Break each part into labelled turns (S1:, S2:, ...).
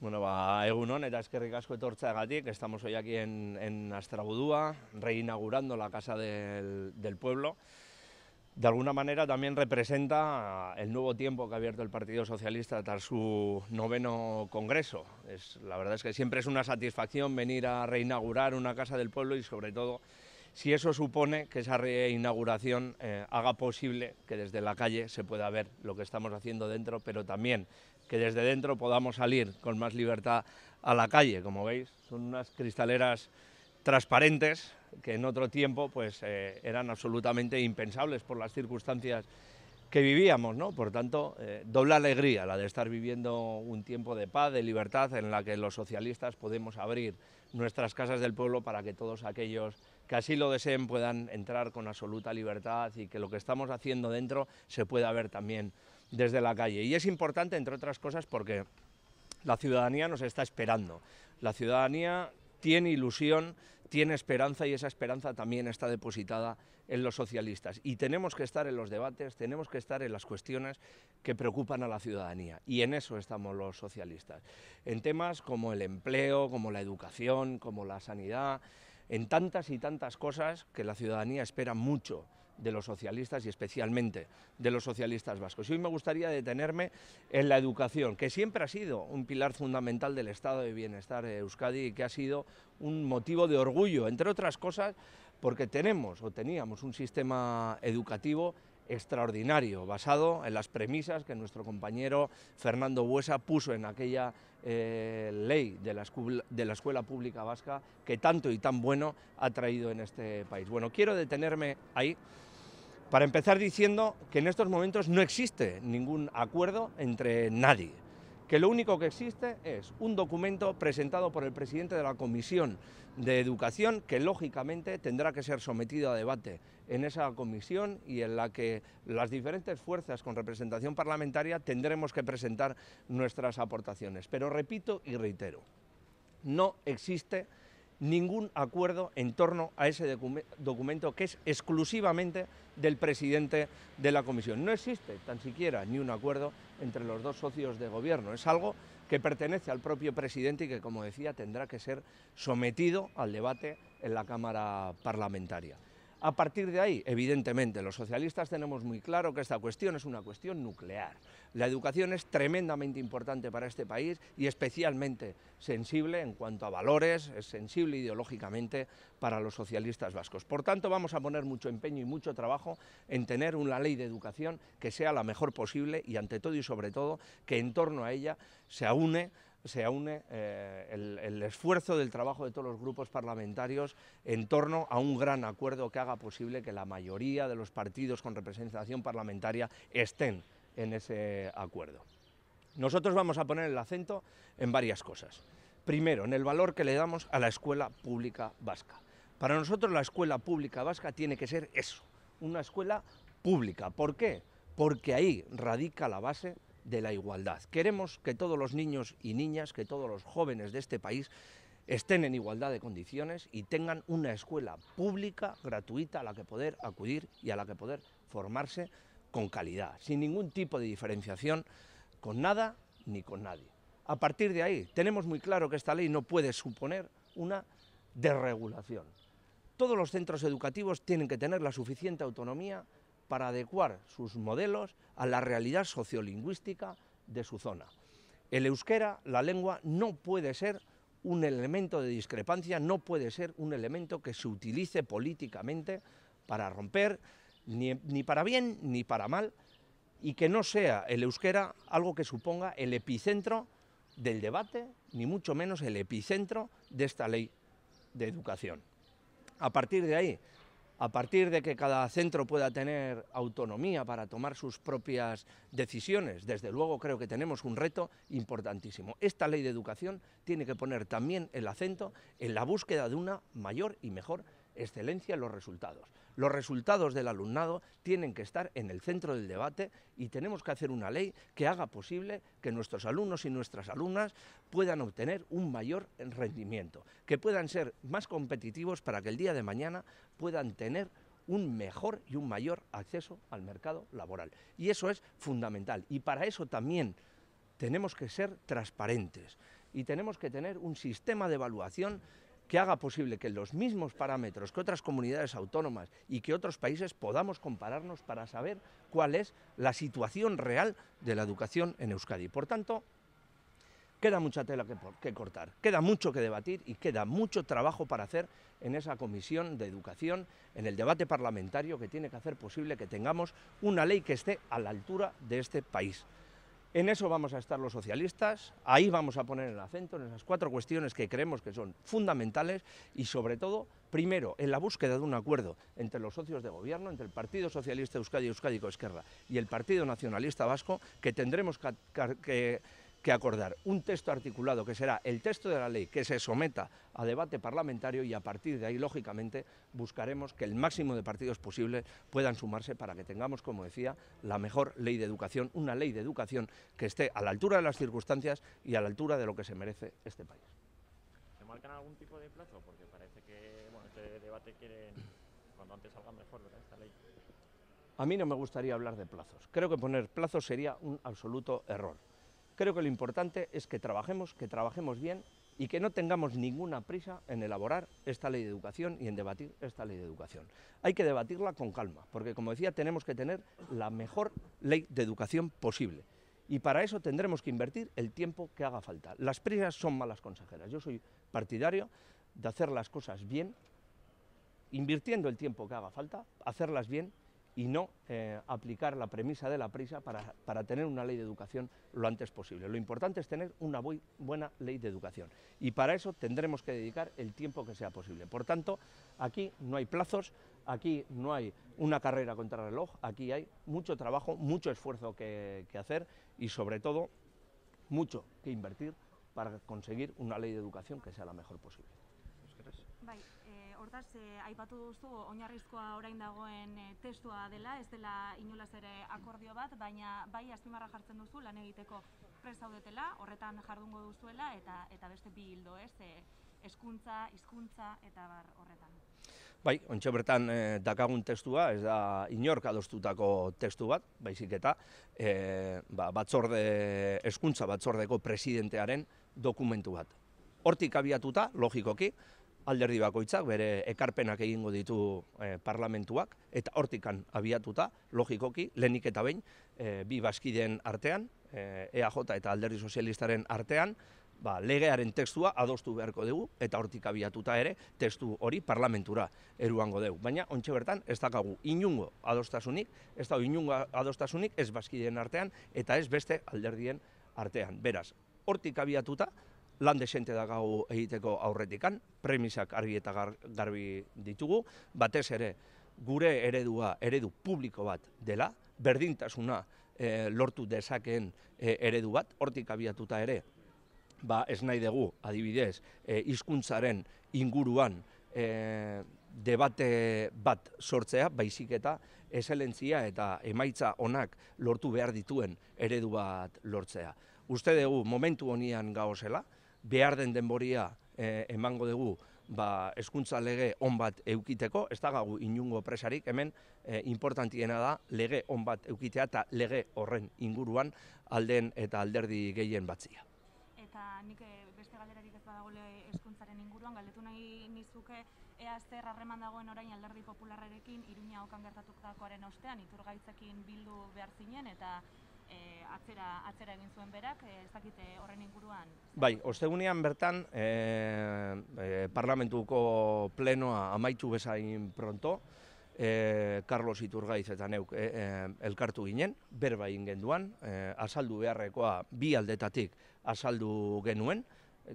S1: Bueno, va de eta eskerrik asko que estamos hoy aquí en, en Astrabudúa, reinaugurando la Casa del, del Pueblo. De alguna manera también representa el nuevo tiempo que ha abierto el Partido Socialista tras su noveno congreso. Es, la verdad es que siempre es una satisfacción venir a reinaugurar una Casa del Pueblo y sobre todo si eso supone que esa reinauguración eh, haga posible que desde la calle se pueda ver lo que estamos haciendo dentro, pero también que desde dentro podamos salir con más libertad a la calle. Como veis, son unas cristaleras transparentes que en otro tiempo pues, eh, eran absolutamente impensables por las circunstancias que vivíamos, Por tanto, eh, doble alegría la de estar viviendo un tiempo de paz, de libertad, en la que los socialistas podemos abrir nuestras casas del pueblo para que todos aquellos que así lo deseen puedan entrar con absoluta libertad y que lo que estamos haciendo dentro se pueda ver también desde la calle. Y es importante, entre otras cosas, porque la ciudadanía nos está esperando. La ciudadanía tiene ilusión, tiene esperanza y esa esperanza también está depositada en los socialistas. Y tenemos que estar en los debates, tenemos que estar en las cuestiones que preocupan a la ciudadanía. Y en eso estamos los socialistas. En temas como el empleo, como la educación, como la sanidad, en tantas y tantas cosas que la ciudadanía espera mucho de los socialistas y especialmente de los socialistas vascos. Y hoy me gustaría detenerme en la educación, que siempre ha sido un pilar fundamental del estado de bienestar de Euskadi y que ha sido un motivo de orgullo, entre otras cosas, porque tenemos o teníamos un sistema educativo extraordinario, basado en las premisas que nuestro compañero Fernando Buesa puso en aquella eh, ley de la, de la Escuela Pública Vasca que tanto y tan bueno ha traído en este país. Bueno, quiero detenerme ahí para empezar diciendo que en estos momentos no existe ningún acuerdo entre nadie que lo único que existe es un documento presentado por el presidente de la Comisión de Educación que lógicamente tendrá que ser sometido a debate en esa comisión y en la que las diferentes fuerzas con representación parlamentaria tendremos que presentar nuestras aportaciones. Pero repito y reitero, no existe ningún acuerdo en torno a ese documento que es exclusivamente del presidente de la Comisión. No existe tan siquiera ni un acuerdo entre los dos socios de gobierno. Es algo que pertenece al propio presidente y que, como decía, tendrá que ser sometido al debate en la Cámara Parlamentaria. A partir de ahí, evidentemente, los socialistas tenemos muy claro que esta cuestión es una cuestión nuclear. La educación es tremendamente importante para este país y especialmente sensible en cuanto a valores, es sensible ideológicamente para los socialistas vascos. Por tanto, vamos a poner mucho empeño y mucho trabajo en tener una ley de educación que sea la mejor posible y, ante todo y sobre todo, que en torno a ella se aúne se une eh, el, el, esfuerzo del trabajo de todos los grupos parlamentarios en torno a un gran acuerdo que haga posible que la mayoría de los partidos con representación parlamentaria estén en ese acuerdo. Nosotros vamos a poner el acento en varias cosas. Primero, en el valor que le damos a la escuela pública vasca. Para nosotros la escuela pública vasca tiene que ser eso, una escuela pública. ¿Por qué? Porque ahí radica la base de la igualdad. Queremos que todos los niños y niñas, que todos los jóvenes de este país estén en igualdad de condiciones y tengan una escuela pública, gratuita, a la que poder acudir y a la que poder formarse con calidad, sin ningún tipo de diferenciación con nada ni con nadie. A partir de ahí, tenemos muy claro que esta ley no puede suponer una desregulación. Todos los centros educativos tienen que tener la suficiente autonomía para adecuar sus modelos a la realidad sociolingüística de su zona. El euskera, la lengua, no puede ser un elemento de discrepancia, no puede ser un elemento que se utilice políticamente para romper, ni, para bien ni para mal, y que no sea el euskera algo que suponga el epicentro del debate, ni mucho menos el epicentro de esta ley de educación. A partir de ahí, a partir de que cada centro pueda tener autonomía para tomar sus propias decisiones, desde luego creo que tenemos un reto importantísimo. Esta ley de educación tiene que poner también el acento en la búsqueda de una mayor y mejor excelencia en los resultados. Los resultados del alumnado tienen que estar en el centro del debate y tenemos que hacer una ley que haga posible que nuestros alumnos y nuestras alumnas puedan obtener un mayor rendimiento, que puedan ser más competitivos para que el día de mañana puedan tener un mejor y un mayor acceso al mercado laboral. Y eso es fundamental. Y para eso también tenemos que ser transparentes y tenemos que tener un sistema de evaluación que haga posible que los mismos parámetros que otras comunidades autónomas y que otros países podamos compararnos para saber cuál es la situación real de la educación en Euskadi. Por tanto, queda mucha tela que, que, cortar, queda mucho que debatir y queda mucho trabajo para hacer en esa comisión de educación, en el debate parlamentario que tiene que hacer posible que tengamos una ley que esté a la altura de este país. En eso vamos a estar los socialistas, ahí vamos a poner el acento en esas cuatro cuestiones que creemos que son fundamentales y sobre todo, primero, en la búsqueda de un acuerdo entre los socios de gobierno, entre el Partido Socialista Euskadi Euskadi Izquierda y el Partido Nacionalista Vasco, que tendremos que que acordar un texto articulado que será el texto de la ley que se someta a debate parlamentario y a partir de ahí, lógicamente, buscaremos que el máximo de partidos posibles puedan sumarse para que tengamos, como decía, la mejor ley de educación, una ley de educación que esté a la altura de las circunstancias y a la altura de lo que se merece este país. ¿Se marcan algún tipo de plazo? Porque parece que este debate quiere cuando antes salga mejor, de Esta ley. A mí no me gustaría hablar de plazos. Creo que poner plazos sería un absoluto error. Creo que lo importante es que trabajemos, que trabajemos bien y que no tengamos ninguna prisa en elaborar esta ley de educación y en debatir esta ley de educación. Hay que debatirla con calma, porque como decía, tenemos que tener la mejor ley de educación posible. Y para eso tendremos que invertir el tiempo que haga falta. Las prisas son malas consejeras. Yo soy partidario de hacer las cosas bien, invirtiendo el tiempo que haga falta, hacerlas bien y no eh, aplicar la premisa de la prisa para, tener una ley de educación lo antes posible. Lo importante es tener una buena ley de educación y para eso tendremos que dedicar el tiempo que sea posible. Por tanto, aquí no hay plazos, aquí no hay una carrera contra el reloj, aquí hay mucho trabajo, mucho esfuerzo que, que hacer y sobre todo mucho que invertir para conseguir una ley de educación que sea la mejor posible.
S2: Bai, e, hortaz, eh, aipatu duzu, oinarrizkoa orain dagoen eh, testua dela, ez dela inolaz ere akordio bat, baina bai azpimarra jartzen duzu lan egiteko prezaudetela, horretan jardungo duzuela, eta eta beste bi hildo, ez, e, eskuntza, hizkuntza eta bar horretan.
S1: Bai, ontsa bertan e, dakagun testua, ez da inork adostutako testu bat, baizik eta e, ba, batzorde, eskuntza batzordeko presidentearen dokumentu bat. Hortik abiatuta, logikoki, alderdi bakoitzak bere ekarpenak egingo ditu eh, parlamentuak eta hortikan abiatuta logikoki lenik eta behin eh, bi baskideen artean EAJ eh, e eta Alderdi Sozialistaren artean ba, legearen testua adostu beharko dugu eta hortik abiatuta ere testu hori parlamentura eruango dugu. Baina ontxe bertan ez dakagu inungo adostasunik, ez da inungo adostasunik ez baskideen artean eta ez beste alderdien artean. Beraz, hortik abiatuta lan desente da gau egiteko aurretikan, premisak argi eta garbi ditugu, batez ere gure eredua eredu publiko bat dela, berdintasuna eh, lortu dezakeen eh, eredu bat, hortik abiatuta ere, ba ez nahi dugu, adibidez, e, inguruan e, debate bat sortzea, baizik eta eselentzia eta emaitza onak lortu behar dituen eredu bat lortzea. Uste dugu momentu honian gaozela, zela, behar den denboria e, emango dugu ba, eskuntza lege on bat eukiteko, ez da gau inungo presarik, hemen e, importantiena da lege on bat eukitea eta lege horren inguruan alden eta alderdi gehien batzia.
S2: Eta nik eh, beste galderarik ez badago lege eskuntzaren inguruan, galdetu nahi nizuke ea zer harreman dagoen orain alderdi popularrerekin iruña okan gertatuktakoaren ostean, iturgaitzekin bildu behar zinen eta Eh, atzera atzera egin zuen berak, eh, ez eh, horren inguruan.
S1: Bai, ostegunean bertan eh parlamentuko plenoa amaitu bezain pronto E, Carlos Iturgaiz eta neuk elkartu ginen, berba ingenduan, azaldu beharrekoa bi aldetatik azaldu genuen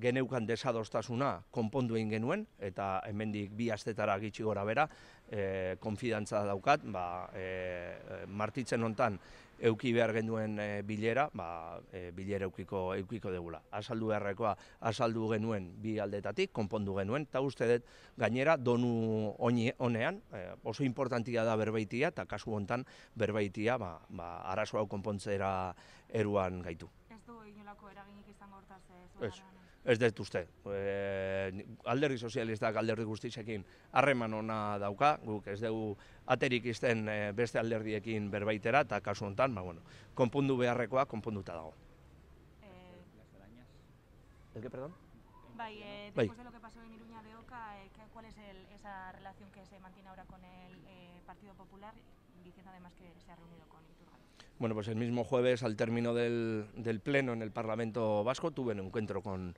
S1: geneukan desadostasuna konpondu egin genuen eta hemendik bi astetara gitxi gora bera e, konfidantza daukat ba eh, martitzen hontan euki behar genuen eh, bilera ba bilera eukiko eukiko degula asaldu beharrekoa azaldu genuen bi aldetatik konpondu genuen eta uste dut gainera donu honean oso importantia da berbaitia eta kasu hontan berbaitia ba ba arasoa konpontzera eruan gaitu inolako eraginik izango hortaz eh, ez? Ez, ez uste. E, alderdi sozialistak alderdi guztizekin harreman ona dauka, guk ez dugu aterik izten eh, beste alderdiekin berbaitera, eta kasu honetan, ba, bueno, konpundu beharrekoa, konpunduta dago. Eh... que, perdón? Bai, eh, bai. después bai. de lo
S2: que pasó en Iruña de Oca, eh, ¿cuál es el, esa relación que se mantiene ahora con el eh, Partido Popular, diciendo además que se ha reunido con Iturgaiz.
S1: Bueno, pues el mismo jueves, al término del, pleno en el Parlamento Vasco, tuve un encuentro con,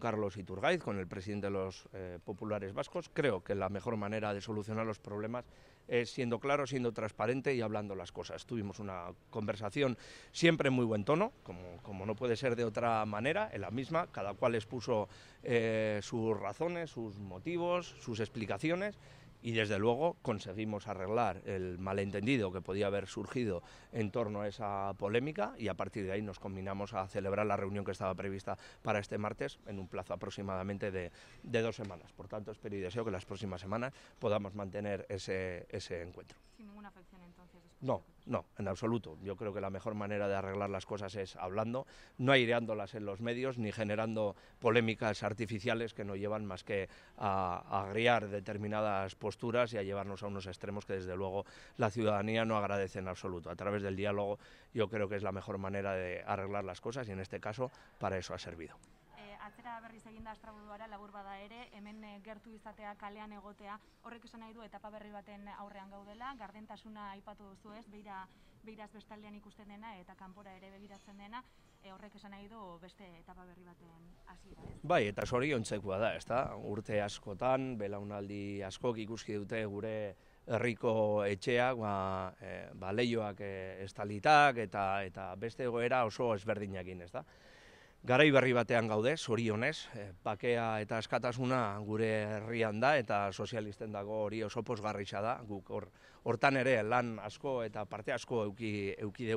S1: Carlos Iturgaiz, con el presidente de los eh, populares vascos. Creo que la mejor manera de solucionar los problemas es siendo claro, siendo transparente y hablando las cosas. Tuvimos una conversación siempre en muy buen tono, como, no puede ser de otra manera, en la misma, cada cual expuso eh, sus razones, sus motivos, sus explicaciones y desde luego conseguimos arreglar el malentendido que podía haber surgido en torno a esa polémica y a partir de ahí nos combinamos a celebrar la reunión que estaba prevista para este martes en un plazo aproximadamente de, dos semanas. Por tanto, espero y deseo que las próximas semanas podamos mantener ese encuentro
S2: ninguna entonces?
S1: No, no, en absoluto. Yo creo que la mejor manera de arreglar las cosas es hablando, no aireándolas en los medios ni generando polémicas artificiales que no llevan más que a agriar determinadas posturas y a llevarnos a unos extremos que desde luego la ciudadanía no agradece en absoluto. A través del diálogo yo creo que es la mejor manera de arreglar las cosas y en este caso para eso ha servido.
S2: Eta berriz eginda Estrasburgora labur bada ere, hemen eh, gertu izatea, kalean egotea, horrek esan nahi du etapa berri baten aurrean gaudela, gardentasuna aipatu duzu, ez? Beira beiraz bestaldean ikusten dena eta kanpora ere begiratzen dena, e, horrek esan nahi du beste etapa berri baten
S1: hasiera, Bai, eta hori ontzekoa da, ezta? Urte askotan belaunaldi askok ikusi dute gure herriko etxeak, ba, e, eh, ba leioak e, estalitak eta eta beste egoera oso ezberdinekin, ezta? Garai berri batean gaude, sorionez, eh, pakea eta eskatasuna gure herrian da eta sozialisten dago hori oso posgarritza da. Guk hortan ere lan asko eta parte asko eduki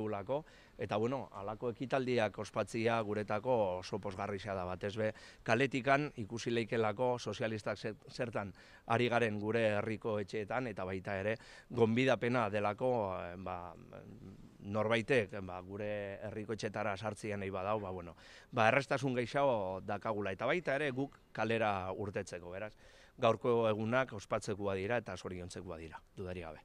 S1: Eta bueno, alako ekitaldiak ospatzia guretako oso posgarrixa da bat. Ez be, kaletikan ikusi leikelako sozialistak zertan ari garen gure herriko etxeetan, eta baita ere, gonbidapena delako, eh, ba, norbaitek ba, gure herriko etxetara sartzien nahi badau, ba, bueno, ba, errestasun gehiago dakagula. Eta baita ere guk kalera urtetzeko, beraz. Gaurko egunak ospatzekoa dira eta zoriontzekoa dira, dudari gabe.